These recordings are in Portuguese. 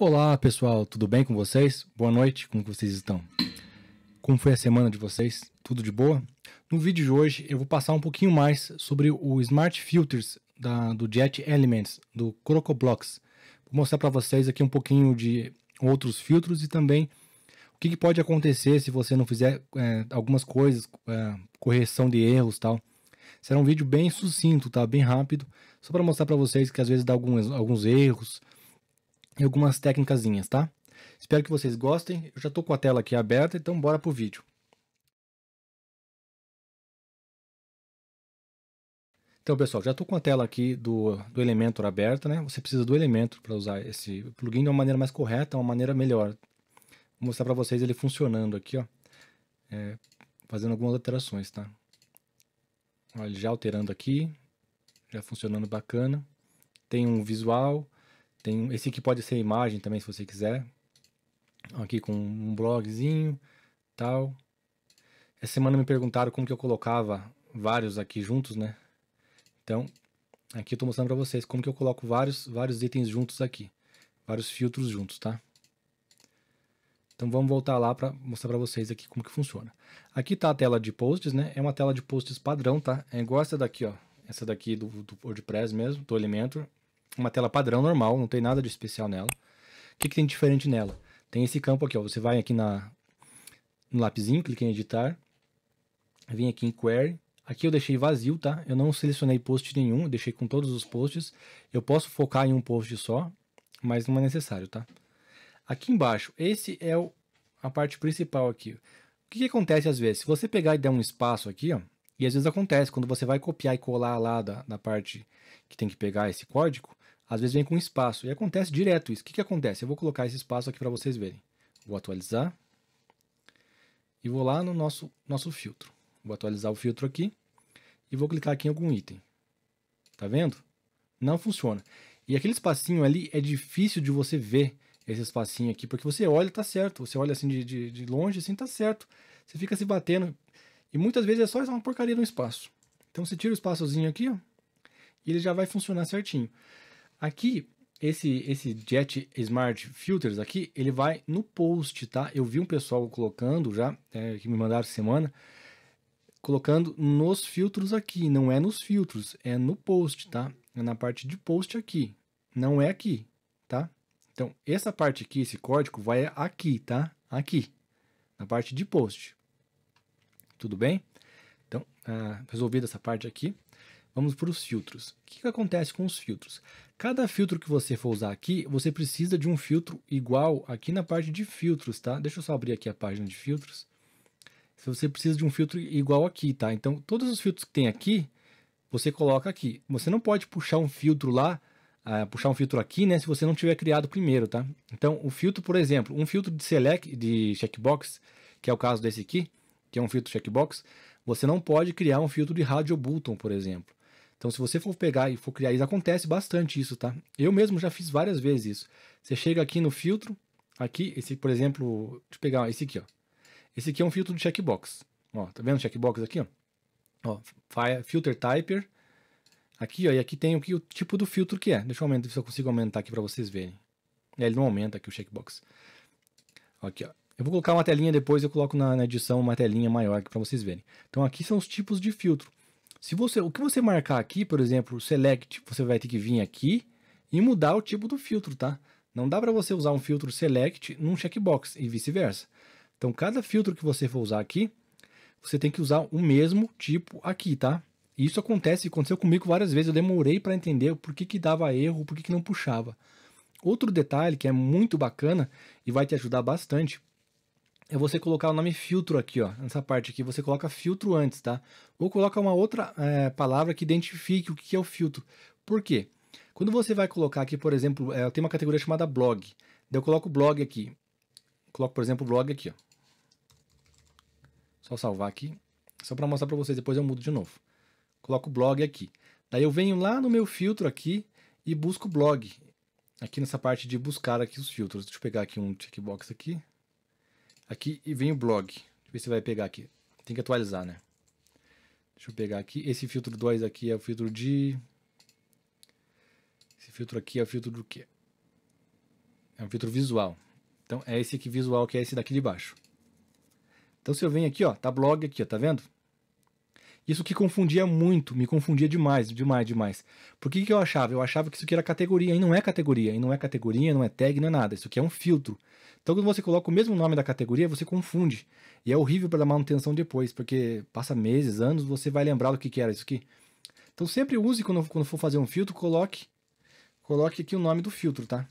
Olá, pessoal, tudo bem com vocês? Boa noite, como vocês estão? Como foi a semana de vocês? Tudo de boa? No vídeo de hoje eu vou passar um pouquinho mais sobre o Smart Filters da, do Jet Elements, do CrocoBlocks. Vou mostrar para vocês aqui um pouquinho de outros filtros e também o que, que pode acontecer se você não fizer é, algumas coisas, é, correção de erros tal. Será um vídeo bem sucinto, tá? Bem rápido, só para mostrar para vocês que às vezes dá alguns, alguns erros, e algumas técnicazinhas, tá? Espero que vocês gostem. Eu já estou com a tela aqui aberta, então bora pro vídeo. Então, pessoal, já estou com a tela aqui do, do Elementor aberta, né? Você precisa do Elementor para usar esse plugin de uma maneira mais correta, uma maneira melhor. Vou mostrar para vocês ele funcionando aqui, ó. É, fazendo algumas alterações, tá? Olha, já alterando aqui, já funcionando bacana. Tem um visual, tem esse aqui pode ser imagem também, se você quiser. Aqui com um blogzinho, tal. Essa semana me perguntaram como que eu colocava vários aqui juntos, né? Então, aqui eu tô mostrando para vocês como que eu coloco vários, vários itens juntos aqui. Vários filtros juntos, tá? Então vamos voltar lá para mostrar para vocês aqui como que funciona. Aqui tá a tela de posts, né? É uma tela de posts padrão, tá? É igual essa daqui, ó. Essa daqui do, do WordPress mesmo, do Elementor uma tela padrão, normal, não tem nada de especial nela. O que, que tem de diferente nela? Tem esse campo aqui, ó. Você vai aqui na, no lapisinho, clica em editar. Vem aqui em query. Aqui eu deixei vazio, tá? Eu não selecionei post nenhum, deixei com todos os posts. Eu posso focar em um post só, mas não é necessário, tá? Aqui embaixo, esse é o, a parte principal aqui. O que, que acontece às vezes? Se você pegar e der um espaço aqui, ó, e às vezes acontece, quando você vai copiar e colar lá da, da parte que tem que pegar esse código, às vezes vem com espaço. E acontece direto isso. O que, que acontece? Eu vou colocar esse espaço aqui para vocês verem. Vou atualizar. E vou lá no nosso, nosso filtro. Vou atualizar o filtro aqui. E vou clicar aqui em algum item. Tá vendo? Não funciona. E aquele espacinho ali é difícil de você ver esse espacinho aqui, porque você olha tá certo, você olha assim de, de, de longe, assim tá certo, você fica se batendo, e muitas vezes é só uma porcaria no espaço. Então você tira o espaçozinho aqui, ó, e ele já vai funcionar certinho. Aqui, esse, esse Jet Smart Filters aqui, ele vai no post, tá? Eu vi um pessoal colocando já, é, que me mandaram semana, colocando nos filtros aqui, não é nos filtros, é no post, tá? É na parte de post aqui, não é aqui, tá? Então, essa parte aqui, esse código, vai aqui, tá? Aqui, na parte de post. Tudo bem? Então, ah, resolvida essa parte aqui. Vamos para os filtros. O que, que acontece com os filtros? Cada filtro que você for usar aqui, você precisa de um filtro igual aqui na parte de filtros, tá? Deixa eu só abrir aqui a página de filtros. Você precisa de um filtro igual aqui, tá? Então, todos os filtros que tem aqui, você coloca aqui. Você não pode puxar um filtro lá, uh, puxar um filtro aqui, né? Se você não tiver criado primeiro, tá? Então, o filtro, por exemplo, um filtro de select, de checkbox, que é o caso desse aqui, que é um filtro checkbox, você não pode criar um filtro de rádio Button, por exemplo. Então, se você for pegar e for criar isso, acontece bastante isso, tá? Eu mesmo já fiz várias vezes isso. Você chega aqui no filtro, aqui, esse, por exemplo, deixa eu pegar esse aqui, ó. Esse aqui é um filtro de checkbox. Ó, tá vendo o checkbox aqui, ó? Ó, filter typer. Aqui, ó, e aqui tem o, que, o tipo do filtro que é. Deixa eu aumentar, se eu consigo aumentar aqui para vocês verem. É, ele não aumenta aqui o checkbox. Aqui, ó. Eu vou colocar uma telinha depois, eu coloco na, na edição uma telinha maior aqui para vocês verem. Então aqui são os tipos de filtro. Se você, o que você marcar aqui, por exemplo, select, você vai ter que vir aqui e mudar o tipo do filtro, tá? Não dá para você usar um filtro select num checkbox e vice-versa. Então, cada filtro que você for usar aqui, você tem que usar o mesmo tipo aqui, tá? isso acontece, aconteceu comigo várias vezes, eu demorei para entender por que, que dava erro, por que, que não puxava. Outro detalhe que é muito bacana e vai te ajudar bastante é você colocar o nome filtro aqui, ó. Nessa parte aqui, você coloca filtro antes, tá? Ou coloca uma outra é, palavra que identifique o que é o filtro. Por quê? Quando você vai colocar aqui, por exemplo, é, eu tenho uma categoria chamada blog. Daí eu coloco blog aqui. Coloco, por exemplo, blog aqui, ó. Só salvar aqui. Só para mostrar para vocês, depois eu mudo de novo. Coloco blog aqui. Daí eu venho lá no meu filtro aqui e busco blog. Aqui nessa parte de buscar aqui os filtros. Deixa eu pegar aqui um checkbox aqui. Aqui e vem o blog. Deixa eu ver se vai pegar aqui. Tem que atualizar, né? Deixa eu pegar aqui. Esse filtro 2 aqui é o filtro de... Esse filtro aqui é o filtro do quê? É um filtro visual. Então é esse aqui visual que é esse daqui de baixo. Então se eu venho aqui, ó, tá blog aqui, ó, tá vendo? Isso que confundia muito, me confundia demais, demais, demais. Por que, que eu achava? Eu achava que isso aqui era categoria, e não é categoria, e não é categoria, não é tag, não é nada. Isso aqui é um filtro. Então, quando você coloca o mesmo nome da categoria, você confunde. E é horrível para manutenção depois, porque passa meses, anos, você vai lembrar do que, que era isso aqui. Então, sempre use quando, quando for fazer um filtro, coloque, coloque aqui o nome do filtro, tá?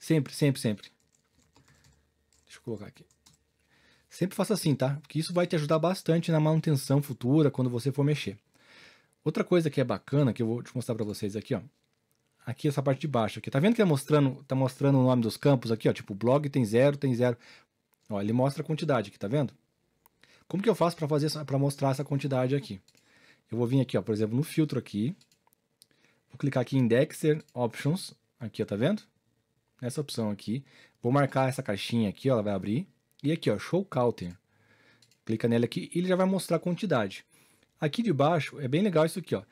Sempre, sempre, sempre. Deixa eu colocar aqui. Sempre faça assim, tá? Porque isso vai te ajudar bastante na manutenção futura quando você for mexer. Outra coisa que é bacana que eu vou te mostrar para vocês aqui, ó. Aqui essa parte de baixo aqui. Tá vendo que tá mostrando, tá mostrando o nome dos campos aqui, ó, tipo blog tem zero, tem zero. Ó, ele mostra a quantidade aqui, tá vendo? Como que eu faço para fazer para mostrar essa quantidade aqui? Eu vou vir aqui, ó, por exemplo, no filtro aqui. Vou clicar aqui em Indexer Options, aqui, ó, tá vendo? Nessa opção aqui. Vou marcar essa caixinha aqui, ó, ela vai abrir. E aqui, ó, Show Counter. Clica nela aqui e ele já vai mostrar a quantidade. Aqui de baixo é bem legal isso aqui, ó.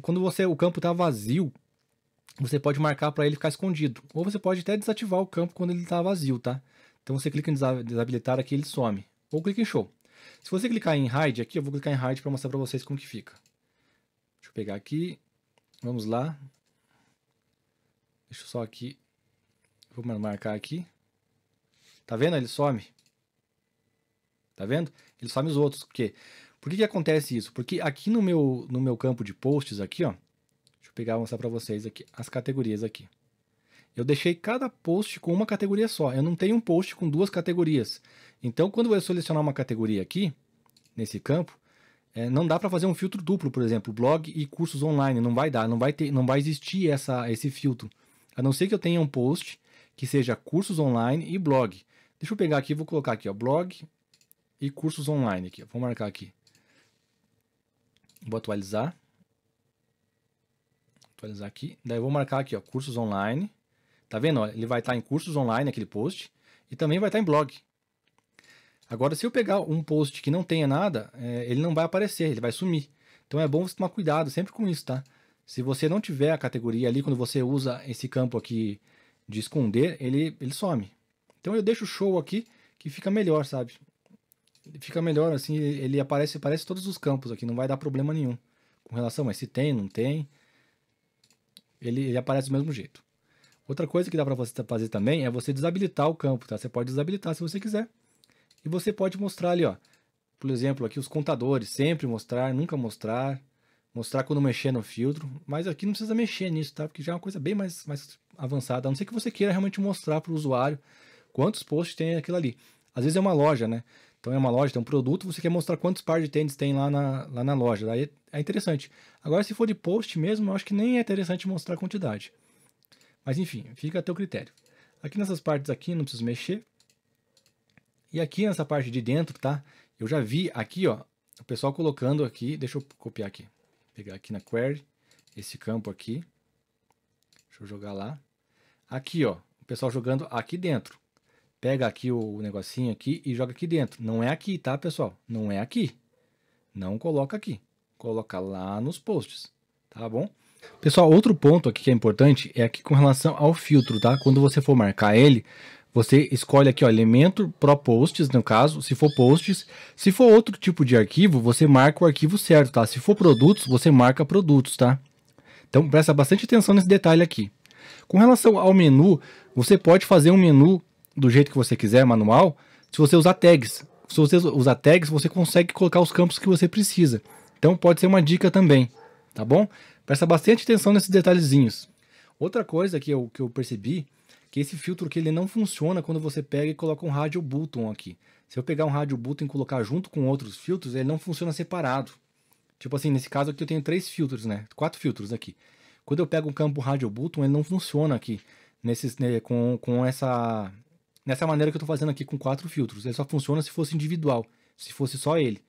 Quando você o campo está vazio, você pode marcar para ele ficar escondido. Ou você pode até desativar o campo quando ele está vazio, tá? Então você clica em desabilitar aqui, ele some. Ou clica em show. Se você clicar em hide aqui, eu vou clicar em hide para mostrar para vocês como que fica. Deixa eu pegar aqui. Vamos lá. Deixa eu só aqui. Vou marcar aqui. Tá vendo? Ele some. Tá vendo? Ele some os outros. porque Por que, que acontece isso? Porque aqui no meu, no meu campo de posts aqui, ó. Deixa eu pegar e mostrar para vocês aqui as categorias aqui. Eu deixei cada post com uma categoria só. Eu não tenho um post com duas categorias. Então, quando eu selecionar uma categoria aqui, nesse campo, é, não dá para fazer um filtro duplo, por exemplo, blog e cursos online. Não vai dar, não vai, ter, não vai existir essa, esse filtro. A não ser que eu tenha um post que seja cursos online e blog. Deixa eu pegar aqui, vou colocar aqui, ó, blog e cursos online aqui. Vou marcar aqui. Vou atualizar. Atualizar aqui. Daí vou marcar aqui, ó, cursos online. Tá vendo? ele vai estar tá em cursos online aquele post e também vai estar tá em blog. Agora, se eu pegar um post que não tenha nada, é, ele não vai aparecer, ele vai sumir. Então é bom você tomar cuidado sempre com isso, tá? Se você não tiver a categoria ali, quando você usa esse campo aqui de esconder, ele, ele some. Então eu deixo show aqui que fica melhor, sabe? fica melhor, assim, ele aparece, aparece todos os campos aqui, não vai dar problema nenhum com relação a se tem, não tem. Ele, ele aparece do mesmo jeito. Outra coisa que dá para você fazer também é você desabilitar o campo, tá? Você pode desabilitar se você quiser. E você pode mostrar ali, ó. Por exemplo, aqui os contadores, sempre mostrar, nunca mostrar. Mostrar quando mexer no filtro. Mas aqui não precisa mexer nisso, tá? Porque já é uma coisa bem mais, mais avançada. A não ser que você queira realmente mostrar para o usuário quantos posts tem aquilo ali. Às vezes é uma loja, né? Então é uma loja, tem um produto, você quer mostrar quantos par de tênis tem lá na, lá na loja. Daí é interessante. Agora, se for de post mesmo, eu acho que nem é interessante mostrar a quantidade. Mas enfim, fica a teu critério. Aqui nessas partes aqui, não preciso mexer. E aqui nessa parte de dentro, tá? Eu já vi aqui, ó, o pessoal colocando aqui, deixa eu copiar aqui. Pegar aqui na query, esse campo aqui. Deixa eu jogar lá. Aqui, ó, o pessoal jogando aqui dentro pega aqui o negocinho aqui e joga aqui dentro. Não é aqui, tá, pessoal? Não é aqui. Não coloca aqui. Coloca lá nos posts, tá bom? Pessoal, outro ponto aqui que é importante é aqui com relação ao filtro, tá? Quando você for marcar ele, você escolhe aqui, ó, elemento pro posts, no caso, se for posts. Se for outro tipo de arquivo, você marca o arquivo certo, tá? Se for produtos, você marca produtos, tá? Então, presta bastante atenção nesse detalhe aqui. Com relação ao menu, você pode fazer um menu do jeito que você quiser, manual, se você usar tags. Se você usar tags, você consegue colocar os campos que você precisa. Então pode ser uma dica também, tá bom? Presta bastante atenção nesses detalhezinhos. Outra coisa que eu, que eu percebi, que esse filtro que ele não funciona quando você pega e coloca um rádio button aqui. Se eu pegar um rádio button e colocar junto com outros filtros, ele não funciona separado. Tipo assim, nesse caso aqui eu tenho três filtros, né? Quatro filtros aqui. Quando eu pego um campo rádio button, ele não funciona aqui. Nesses, né, com, com essa nessa maneira que eu estou fazendo aqui com quatro filtros. Ele só funciona se fosse individual, se fosse só ele.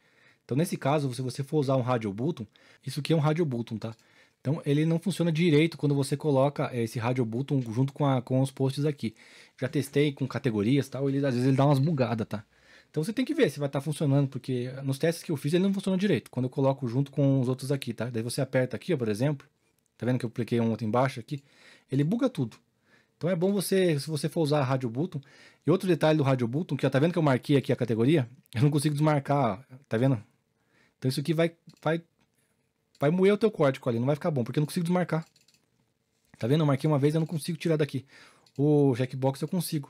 Então, nesse caso, se você for usar um Radio Button, isso aqui é um Radio Button, tá? Então, ele não funciona direito quando você coloca eh, esse Radio Button junto com, a, com os posts aqui. Já testei com categorias e tal, ele, às vezes ele dá umas bugadas, tá? Então, você tem que ver se vai estar tá funcionando, porque nos testes que eu fiz ele não funciona direito. Quando eu coloco junto com os outros aqui, tá? Daí você aperta aqui, ó, por exemplo. Tá vendo que eu cliquei um outro embaixo aqui? Ele buga tudo. Então é bom você, se você for usar a rádio Button. E outro detalhe do rádio Button, que ó, tá vendo que eu marquei aqui a categoria? Eu não consigo desmarcar, tá vendo? Então isso aqui vai, vai, vai moer o teu código ali, não vai ficar bom, porque eu não consigo desmarcar. Tá vendo? Eu marquei uma vez, eu não consigo tirar daqui. O checkbox eu consigo.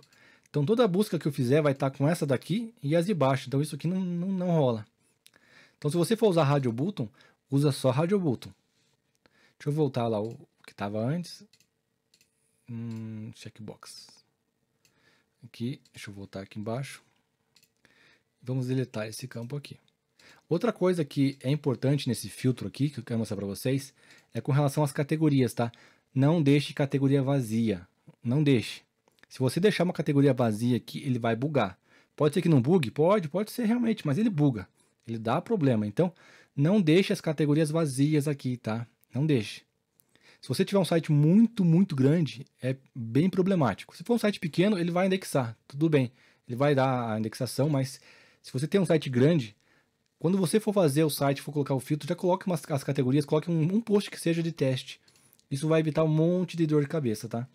Então toda busca que eu fizer vai estar tá com essa daqui e as de baixo. Então isso aqui não, não, não rola. Então se você for usar rádio Button, usa só rádio Button. Deixa eu voltar lá o que estava antes. Hum, checkbox. Aqui, deixa eu voltar aqui embaixo. Vamos deletar esse campo aqui. Outra coisa que é importante nesse filtro aqui, que eu quero mostrar para vocês, é com relação às categorias, tá? Não deixe categoria vazia. Não deixe. Se você deixar uma categoria vazia aqui, ele vai bugar. Pode ser que não bugue? Pode, pode ser realmente, mas ele buga. Ele dá problema. Então, não deixe as categorias vazias aqui, tá? Não deixe. Se você tiver um site muito, muito grande, é bem problemático. Se for um site pequeno, ele vai indexar, tudo bem. Ele vai dar a indexação, mas se você tem um site grande, quando você for fazer o site, for colocar o filtro, já coloque umas, as categorias, coloque um, um post que seja de teste. Isso vai evitar um monte de dor de cabeça, tá?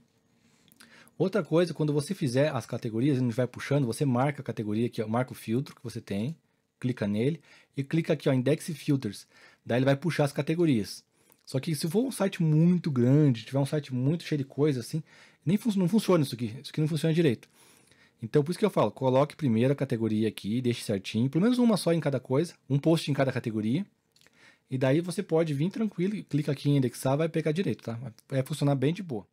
Outra coisa, quando você fizer as categorias, a gente vai puxando, você marca a categoria aqui, ó, marca o filtro que você tem, clica nele e clica aqui, ó, Index Filters. Daí ele vai puxar as categorias. Só que se for um site muito grande, tiver um site muito cheio de coisa assim, nem fun não funciona isso aqui. Isso aqui não funciona direito. Então, por isso que eu falo, coloque primeiro a categoria aqui, deixe certinho, pelo menos uma só em cada coisa, um post em cada categoria. E daí você pode vir tranquilo, clica aqui em indexar, vai pegar direito, tá? Vai funcionar bem de boa.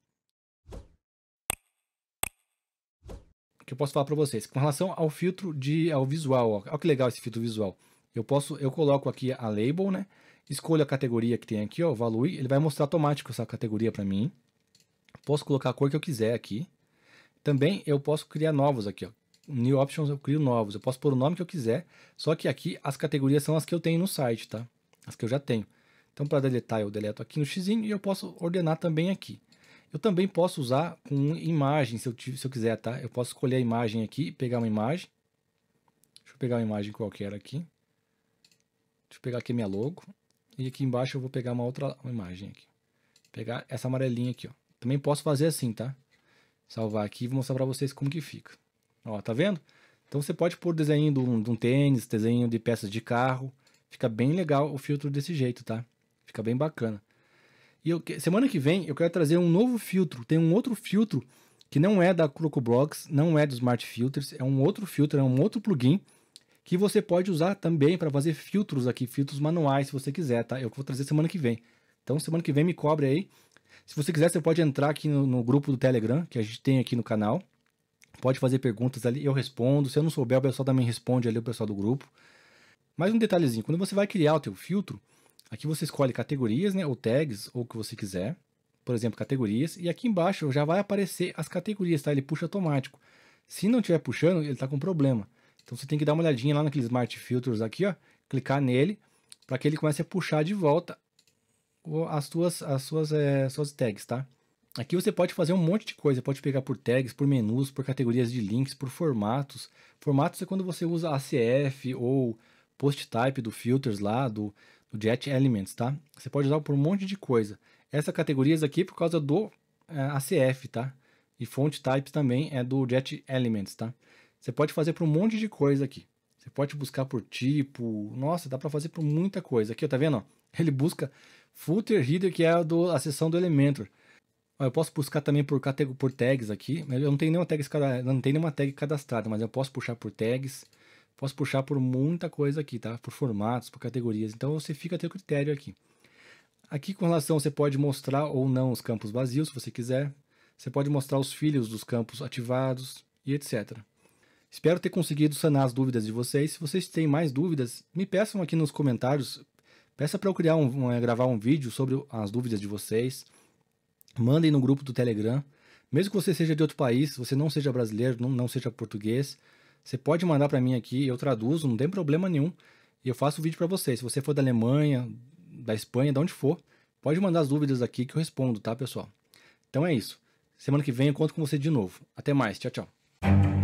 O que eu posso falar para vocês? Com relação ao filtro de ao visual, ó, olha que legal esse filtro visual. Eu posso, eu coloco aqui a label, né? Escolho a categoria que tem aqui, ó, Value. Ele vai mostrar automático essa categoria para mim. Posso colocar a cor que eu quiser aqui. Também eu posso criar novos aqui, ó. New Options eu crio novos. Eu posso pôr o nome que eu quiser. Só que aqui as categorias são as que eu tenho no site, tá? As que eu já tenho. Então para deletar eu deleto aqui no xizinho e eu posso ordenar também aqui. Eu também posso usar com imagem, se eu, se eu quiser, tá? Eu posso escolher a imagem aqui, pegar uma imagem. Deixa eu pegar uma imagem qualquer aqui. Deixa eu pegar aqui minha logo. E aqui embaixo eu vou pegar uma outra uma imagem aqui. Pegar essa amarelinha aqui, ó. Também posso fazer assim, tá? Salvar aqui e vou mostrar para vocês como que fica. Ó, tá vendo? Então você pode pôr desenho de um, de um tênis, desenho de peças de carro. Fica bem legal o filtro desse jeito, tá? Fica bem bacana. E eu, semana que vem eu quero trazer um novo filtro. Tem um outro filtro que não é da CrocoBlocks, não é do Smart Filters, é um outro filtro, é um outro plugin que você pode usar também para fazer filtros aqui, filtros manuais, se você quiser, tá? É eu vou trazer semana que vem. Então, semana que vem me cobre aí. Se você quiser, você pode entrar aqui no, no grupo do Telegram, que a gente tem aqui no canal. Pode fazer perguntas ali, eu respondo. Se eu não souber, o pessoal também responde ali, o pessoal do grupo. Mais um detalhezinho, quando você vai criar o teu filtro, aqui você escolhe categorias, né, ou tags, ou o que você quiser. Por exemplo, categorias, e aqui embaixo já vai aparecer as categorias, tá? Ele puxa automático. Se não estiver puxando, ele está com problema. Então você tem que dar uma olhadinha lá naquele Smart Filters aqui, ó, clicar nele, para que ele comece a puxar de volta as suas, as suas, é, suas tags, tá? Aqui você pode fazer um monte de coisa, pode pegar por tags, por menus, por categorias de links, por formatos. Formatos é quando você usa ACF ou post type do filters lá, do, do Jet Elements, tá? Você pode usar por um monte de coisa. Essa categorias aqui é por causa do é, eh, ACF, tá? E font types também é do Jet Elements, tá? Você pode fazer para um monte de coisa aqui. Você pode buscar por tipo. Nossa, dá para fazer para muita coisa. Aqui, ó, tá vendo? Ele busca footer header, que é a, do, a seção do Elementor. Eu posso buscar também por, por tags aqui. Eu não tenho nenhuma tag, não tenho nenhuma tag cadastrada, mas eu posso puxar por tags. Posso puxar por muita coisa aqui, tá? Por formatos, por categorias. Então você fica a teu critério aqui. Aqui com relação, você pode mostrar ou não os campos vazios, se você quiser. Você pode mostrar os filhos dos campos ativados e etc. Espero ter conseguido sanar as dúvidas de vocês. Se vocês têm mais dúvidas, me peçam aqui nos comentários. Peça para eu criar um, um, gravar um vídeo sobre as dúvidas de vocês. Mandem no grupo do Telegram. Mesmo que você seja de outro país, você não seja brasileiro, não, não seja português, você pode mandar para mim aqui, eu traduzo, não tem problema nenhum. E eu faço o vídeo para vocês. Se você for da Alemanha, da Espanha, de onde for, pode mandar as dúvidas aqui que eu respondo, tá, pessoal? Então é isso. Semana que vem eu conto com você de novo. Até mais. Tchau, tchau.